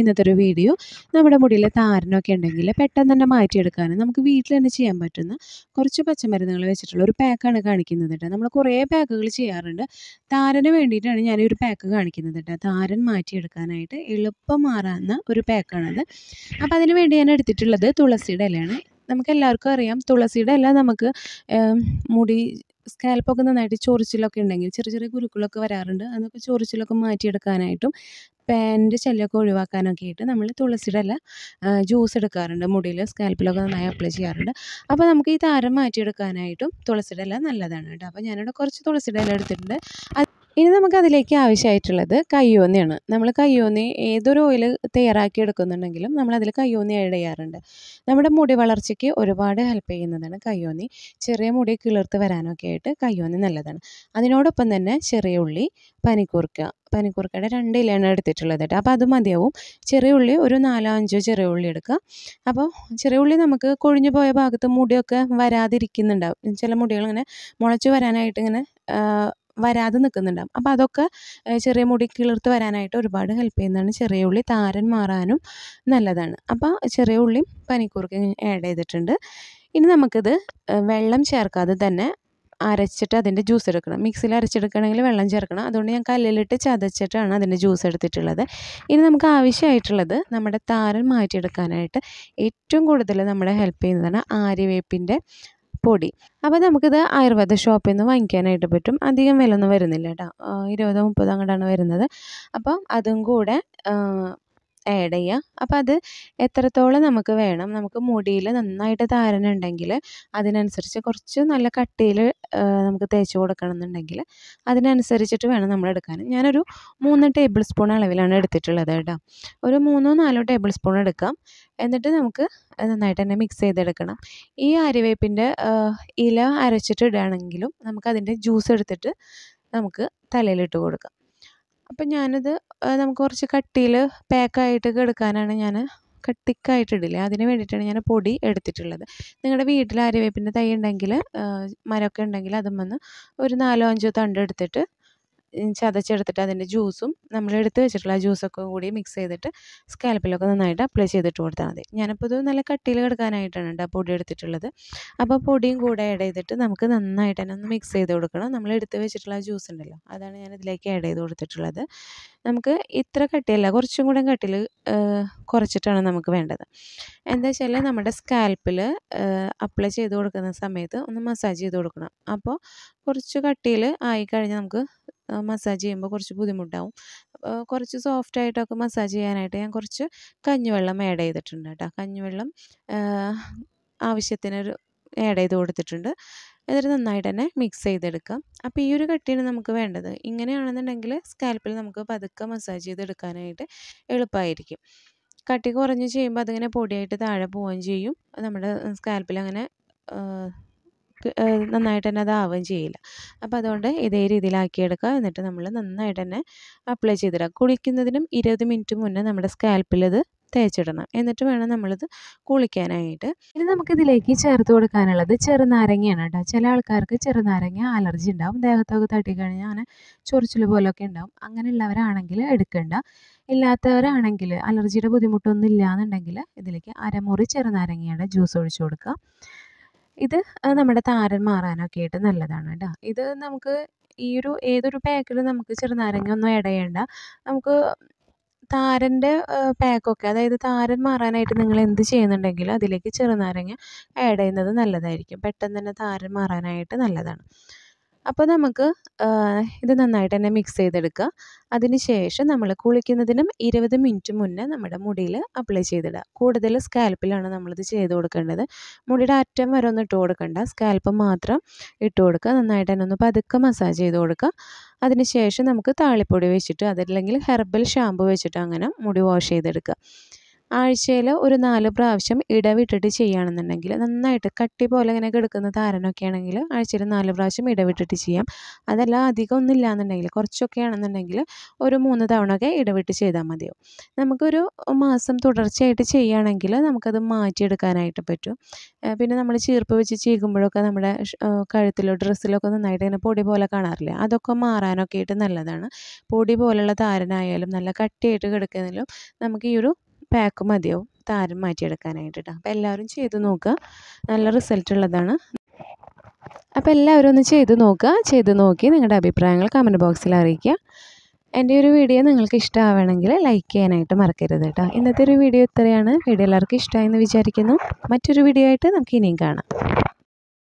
ഇന്നത്തെ ഒരു വീഡിയോ നമ്മുടെ മുടിയിൽ താരനൊക്കെ ഉണ്ടെങ്കിൽ പെട്ടെന്ന് തന്നെ മാറ്റിയെടുക്കാൻ നമുക്ക് വീട്ടിൽ തന്നെ ചെയ്യാൻ പറ്റുന്ന കുറച്ച് പച്ചമരുന്നുകൾ വെച്ചിട്ടുള്ള ഒരു പാക്കാണ് കാണിക്കുന്നത് കേട്ടോ നമ്മൾ കുറേ പാക്കുകൾ ചെയ്യാറുണ്ട് താരന് വേണ്ടിയിട്ടാണ് ഞാൻ ഒരു പാക്ക് കാണിക്കുന്നത് കേട്ടോ താരൻ മാറ്റിയെടുക്കാനായിട്ട് എളുപ്പം മാറാവുന്ന ഒരു പാക്കാണത് അപ്പോൾ അതിന് വേണ്ടി ഞാൻ എടുത്തിട്ടുള്ളത് തുളസിയുടെ ഇലയാണ് നമുക്ക് എല്ലാവർക്കും അറിയാം തുളസിയുടെ ഇല നമുക്ക് മുടി സ്കാൽപ്പൊക്കെ നന്നായിട്ട് ചൊറിച്ചിലൊക്കെ ഉണ്ടെങ്കിൽ ചെറിയ ചെറിയ കുരുക്കളൊക്കെ വരാറുണ്ട് അതൊക്കെ ചൊറിച്ചിലൊക്കെ മാറ്റിയെടുക്കാനായിട്ടും പാനിൻ്റെ ശല്യമൊക്കെ ഒഴിവാക്കാനൊക്കെ ആയിട്ട് നമ്മൾ തുളസിയുടെ അല്ല ജ്യൂസ് എടുക്കാറുണ്ട് മുടിയിൽ സ്കാൽപ്പിലൊക്കെ നന്നായി അപ്ലൈ ചെയ്യാറുണ്ട് അപ്പോൾ നമുക്ക് ഈ താരം മാറ്റിയെടുക്കാനായിട്ടും തുളസിയുടെ അല്ല നല്ലതാണ് കേട്ടോ അപ്പോൾ ഞാനിവിടെ കുറച്ച് തുളസിയുടെ ഇല എടുത്തിട്ടുണ്ട് ഇനി നമുക്ക് അതിലേക്ക് ആവശ്യമായിട്ടുള്ളത് കയ്യോന്നിയാണ് നമ്മൾ കയ്യോന്നി ഏതൊരു ഓയിൽ തയ്യാറാക്കി എടുക്കുന്നുണ്ടെങ്കിലും നമ്മൾ അതിൽ കയ്യോന്നി ആഡ് ചെയ്യാറുണ്ട് നമ്മുടെ മുടി വളർച്ചയ്ക്ക് ഒരുപാട് ഹെൽപ്പ് ചെയ്യുന്നതാണ് കയ്യോന്നി ചെറിയ മുടി കിളിർത്ത് വരാനൊക്കെ ആയിട്ട് കയ്യോന്നി നല്ലതാണ് അതിനോടൊപ്പം തന്നെ ചെറിയ ഉള്ളി പനിക്കൂർക്ക പനിക്കൂർക്കയുടെ രണ്ട് ഇലയാണ് എടുത്തിട്ടുള്ളത് കേട്ടോ അപ്പോൾ അത് മതിയാവും ചെറിയ ഉള്ളി ഒരു നാലോ അഞ്ചോ ചെറിയ ഉള്ളി എടുക്കുക അപ്പോൾ ചെറിയ ഉള്ളി നമുക്ക് കൊഴിഞ്ഞു പോയ ഭാഗത്ത് മുടിയൊക്കെ വരാതിരിക്കുന്നുണ്ടാവും ചില മുടികൾ ഇങ്ങനെ മുളച്ച് വരാനായിട്ട് ഇങ്ങനെ വരാതെ നിൽക്കുന്നുണ്ടാകും അപ്പോൾ അതൊക്കെ ചെറിയ മുടി കിളിർത്ത് വരാനായിട്ട് ഒരുപാട് ഹെൽപ്പ് ചെയ്യുന്നതാണ് ചെറിയ ഉള്ളി താരൻ മാറാനും നല്ലതാണ് അപ്പോൾ ചെറിയ ഉള്ളി പനിക്കൂർക്ക ആഡ് ചെയ്തിട്ടുണ്ട് ഇനി നമുക്കിത് വെള്ളം ചേർക്കാതെ തന്നെ അരച്ചിട്ട് അതിൻ്റെ ജ്യൂസ് എടുക്കണം മിക്സിയിൽ അരച്ചെടുക്കണമെങ്കിൽ വെള്ളം ചേർക്കണം അതുകൊണ്ട് ഞാൻ കല്ലിലിട്ട് ചതച്ചിട്ടാണ് അതിൻ്റെ ജ്യൂസ് എടുത്തിട്ടുള്ളത് ഇനി നമുക്ക് ആവശ്യമായിട്ടുള്ളത് നമ്മുടെ താരൻ മാറ്റിയെടുക്കാനായിട്ട് ഏറ്റവും കൂടുതൽ നമ്മളെ ഹെൽപ്പ് ചെയ്യുന്നതാണ് ആര്യവേപ്പിൻ്റെ പൊടി അപ്പോൾ നമുക്കിത് ആയുർവേദ ഷോപ്പിൽ നിന്ന് വാങ്ങിക്കാനായിട്ട് പറ്റും അധികം വില ഒന്നും വരുന്നില്ല കേട്ടോ ഇരുപതോ മുപ്പതോ അങ്ങോട്ടാണ് വരുന്നത് അപ്പം അതും കൂടെ ആഡ് ചെയ്യുക അപ്പോൾ അത് എത്രത്തോളം നമുക്ക് വേണം നമുക്ക് മുടിയിൽ നന്നായിട്ട് ധാരണ ഉണ്ടെങ്കിൽ അതിനനുസരിച്ച് കുറച്ച് നല്ല കട്ടിയിൽ നമുക്ക് തേച്ച് കൊടുക്കണം എന്നുണ്ടെങ്കിൽ അതിനനുസരിച്ചിട്ട് വേണം നമ്മൾ എടുക്കാൻ ഞാനൊരു മൂന്ന് ടേബിൾ സ്പൂൺ അളവിലാണ് എടുത്തിട്ടുള്ളത് കേട്ടോ ഒരു മൂന്നോ നാലോ ടേബിൾ സ്പൂൺ എടുക്കാം എന്നിട്ട് നമുക്ക് നന്നായിട്ട് തന്നെ മിക്സ് ചെയ്തെടുക്കണം ഈ അരിവേപ്പിൻ്റെ ഇല അരച്ചിട്ട് ഇടുകയാണെങ്കിലും നമുക്കതിൻ്റെ ജ്യൂസ് എടുത്തിട്ട് നമുക്ക് തലയിലിട്ട് കൊടുക്കാം അപ്പം ഞാനത് നമുക്ക് കുറച്ച് കട്ടിയിൽ പാക്കായിട്ട് എടുക്കാനാണ് ഞാൻ കട്ടിക്കായിട്ടിടില്ലേ അതിന് വേണ്ടിയിട്ടാണ് ഞാൻ പൊടി എടുത്തിട്ടുള്ളത് നിങ്ങളുടെ വീട്ടിൽ ആര്യവേപ്പിൻ്റെ തൈ ഉണ്ടെങ്കിൽ മരമൊക്കെ ഉണ്ടെങ്കിൽ അതും വന്ന് ഒരു നാലോ അഞ്ചോ തണ്ട് എടുത്തിട്ട് ചതച്ചെടുത്തിട്ട് അതിൻ്റെ ജ്യൂസും നമ്മൾ എടുത്ത് വെച്ചിട്ടുള്ള ജ്യൂസൊക്കെ കൂടി മിക്സ് ചെയ്തിട്ട് സ്കാൽപ്പിലൊക്കെ നന്നായിട്ട് അപ്ലൈ ചെയ്തിട്ട് കൊടുത്താൽ മതി ഞാനിപ്പോൾ ഇത് നല്ല കട്ടിയിൽ കിടക്കാനായിട്ടാണ് കേട്ടോ പൊടി എടുത്തിട്ടുള്ളത് അപ്പോൾ പൊടിയും കൂടെ ആഡ് ചെയ്തിട്ട് നമുക്ക് നന്നായിട്ട് തന്നെ ഒന്ന് മിക്സ് ചെയ്ത് കൊടുക്കണം നമ്മൾ എടുത്ത് വെച്ചിട്ടുള്ള ജ്യൂസ് ഉണ്ടല്ലോ അതാണ് ഞാൻ ഇതിലേക്ക് ആഡ് ചെയ്ത് കൊടുത്തിട്ടുള്ളത് നമുക്ക് ഇത്ര കട്ടിയല്ല കുറച്ചും കൂടെ കട്ടിൽ കുറച്ചിട്ടാണ് നമുക്ക് വേണ്ടത് എന്താ വെച്ചാൽ നമ്മുടെ സ്കാൽപ്പിൽ അപ്ലൈ ചെയ്ത് കൊടുക്കുന്ന സമയത്ത് ഒന്ന് മസാജ് ചെയ്ത് കൊടുക്കണം അപ്പോൾ കുറച്ച് കട്ടിയിൽ ആയിക്കഴിഞ്ഞാൽ നമുക്ക് മസാജ് ചെയ്യുമ്പോൾ കുറച്ച് ബുദ്ധിമുട്ടാവും കുറച്ച് സോഫ്റ്റ് ആയിട്ടൊക്കെ മസാജ് ചെയ്യാനായിട്ട് ഞാൻ കുറച്ച് കഞ്ഞിവെള്ളം ആഡ് ചെയ്തിട്ടുണ്ട് കേട്ടോ കഞ്ഞിവെള്ളം ആവശ്യത്തിനൊരു ആഡ് ചെയ്ത് കൊടുത്തിട്ടുണ്ട് എന്നിട്ട് നന്നായിട്ട് തന്നെ മിക്സ് ചെയ്തെടുക്കാം അപ്പോൾ ഈ ഒരു കട്ടിയാണ് നമുക്ക് വേണ്ടത് ഇങ്ങനെയാണെന്നുണ്ടെങ്കിൽ സ്കാൽപ്പിൽ നമുക്ക് പതുക്കെ മസാജ് ചെയ്തെടുക്കാനായിട്ട് എളുപ്പമായിരിക്കും കട്ടി കുറഞ്ഞ് ചെയ്യുമ്പോൾ അതിങ്ങനെ പൊടിയായിട്ട് താഴെ പോവുകയും ചെയ്യും നമ്മുടെ സ്കാൽപ്പിൽ അങ്ങനെ നന്നായിട്ട് തന്നെ അതാവുകയും ചെയ്യില്ല അപ്പോൾ അതുകൊണ്ട് ഇതേ രീതിയിലാക്കിയെടുക്കുക എന്നിട്ട് നമ്മൾ നന്നായിട്ട് തന്നെ അപ്ലൈ ചെയ്തിടുക കുളിക്കുന്നതിനും ഇരുപത് മിനിറ്റ് മുന്നേ നമ്മുടെ സ്കാൽപ്പിൽ ഇത് തേച്ചിടണം എന്നിട്ട് വേണം നമ്മളിത് കുളിക്കാനായിട്ട് ഇനി നമുക്കിതിലേക്ക് ചേർത്ത് കൊടുക്കാനുള്ളത് ചെറുനാരങ്ങയാണ് കേട്ടോ ചില ആൾക്കാർക്ക് ചെറുനാരങ്ങ അലർജി ഉണ്ടാവും ദേഹത്തൊക്കെ തട്ടിക്കഴിഞ്ഞാൽ അങ്ങനെ ചൊറിച്ചിൽ പോലൊക്കെ ഉണ്ടാവും അങ്ങനെയുള്ളവരാണെങ്കിൽ എടുക്കണ്ട ഇല്ലാത്തവരാണെങ്കിൽ അലർജിയുടെ ബുദ്ധിമുട്ടൊന്നും ഇല്ല എന്നുണ്ടെങ്കിൽ ഇതിലേക്ക് അരമുറി ചെറുനാരങ്ങയുടെ ജ്യൂസ് ഒഴിച്ചു കൊടുക്കുക ഇത് നമ്മുടെ താരൻ മാറാനൊക്കെ ആയിട്ട് നല്ലതാണ് കേട്ടോ ഇത് നമുക്ക് ഈ ഒരു ഏതൊരു പാക്കിലും നമുക്ക് ചെറുനാരങ്ങ ഒന്നും ആഡ് ചെയ്യണ്ട നമുക്ക് താരൻ്റെ പാക്കൊക്കെ അതായത് താരൻ മാറാനായിട്ട് നിങ്ങൾ എന്ത് ചെയ്യുന്നുണ്ടെങ്കിലും അതിലേക്ക് ചെറുനാരങ്ങ ആഡ് ചെയ്യുന്നത് നല്ലതായിരിക്കും പെട്ടെന്ന് തന്നെ താരൻ മാറാനായിട്ട് നല്ലതാണ് അപ്പോൾ നമുക്ക് ഇത് നന്നായിട്ട് തന്നെ മിക്സ് ചെയ്തെടുക്കുക അതിനുശേഷം നമ്മൾ കുളിക്കുന്നതിനും ഇരുപത് മിനിറ്റ് മുന്നേ നമ്മുടെ മുടിയിൽ അപ്ലൈ ചെയ്തിടുക കൂടുതൽ സ്കാൽപ്പിലാണ് നമ്മളിത് ചെയ്ത് കൊടുക്കേണ്ടത് മുടിയുടെ അറ്റം വരെ ഒന്നും ഇട്ട് കൊടുക്കണ്ട സ്കാൽപ്പ് മാത്രം ഇട്ട് കൊടുക്കുക നന്നായിട്ട് തന്നെ ഒന്ന് പതുക്കെ മസാജ് ചെയ്ത് കൊടുക്കുക അതിനുശേഷം നമുക്ക് താളിപ്പൊടി വെച്ചിട്ട് അതല്ലെങ്കിൽ ഹെർബൽ ഷാമ്പു വെച്ചിട്ട് അങ്ങനെ മുടി വാഷ് ചെയ്തെടുക്കുക ആഴ്ചയിൽ ഒരു നാല് പ്രാവശ്യം ഇടവിട്ടിട്ട് ചെയ്യുകയാണെന്നുണ്ടെങ്കിൽ നന്നായിട്ട് കട്ടി പോലെ ഇങ്ങനെ കിടക്കുന്ന താരനൊക്കെ ആണെങ്കിൽ ആഴ്ചയിൽ നാല് പ്രാവശ്യം ഇടവിട്ടിട്ട് ചെയ്യാം അതല്ല അധികം ഒന്നും ഇല്ലയെന്നുണ്ടെങ്കിൽ കുറച്ചൊക്കെ ആണെന്നുണ്ടെങ്കിൽ ഒരു മൂന്ന് തവണ ഒക്കെ ഇടവിട്ട് ചെയ്താൽ മതിയാവും നമുക്കൊരു മാസം തുടർച്ചയായിട്ട് ചെയ്യുകയാണെങ്കിൽ നമുക്കത് മാറ്റിയെടുക്കാനായിട്ട് പറ്റും പിന്നെ നമ്മൾ ചീർപ്പ് വെച്ച് ചീകുമ്പോഴൊക്കെ നമ്മുടെ കഴുത്തിലോ ഡ്രസ്സിലോ ഒക്കെ നന്നായിട്ട് ഇങ്ങനെ പൊടി പോലെ കാണാറില്ല അതൊക്കെ മാറാനൊക്കെ ആയിട്ട് നല്ലതാണ് പൊടി പോലുള്ള താരനായാലും നല്ല കട്ടിയായിട്ട് കിടക്കുന്നതിലും നമുക്ക് ഈ ഒരു പാക്ക് മതിയാവും താരൻ മാറ്റിയെടുക്കാനായിട്ട് കേട്ടോ അപ്പോൾ എല്ലാവരും ചെയ്ത് നോക്കുക നല്ല റിസൾട്ട് ഉള്ളതാണ് അപ്പോൾ എല്ലാവരും ഒന്ന് ചെയ്ത് നോക്കുക ചെയ്ത് നോക്കി നിങ്ങളുടെ അഭിപ്രായങ്ങൾ കമൻറ്റ് ബോക്സിൽ അറിയിക്കുക എൻ്റെ ഒരു വീഡിയോ നിങ്ങൾക്ക് ഇഷ്ടമാവണമെങ്കിൽ ലൈക്ക് ചെയ്യാനായിട്ട് മറക്കരുത് കേട്ടോ ഇന്നത്തെ ഒരു വീഡിയോ ഇത്രയാണ് വീഡിയോ എല്ലാവർക്കും ഇഷ്ടമായെന്ന് വിചാരിക്കുന്നു മറ്റൊരു വീഡിയോ ആയിട്ട് നമുക്ക് ഇനിയും കാണാം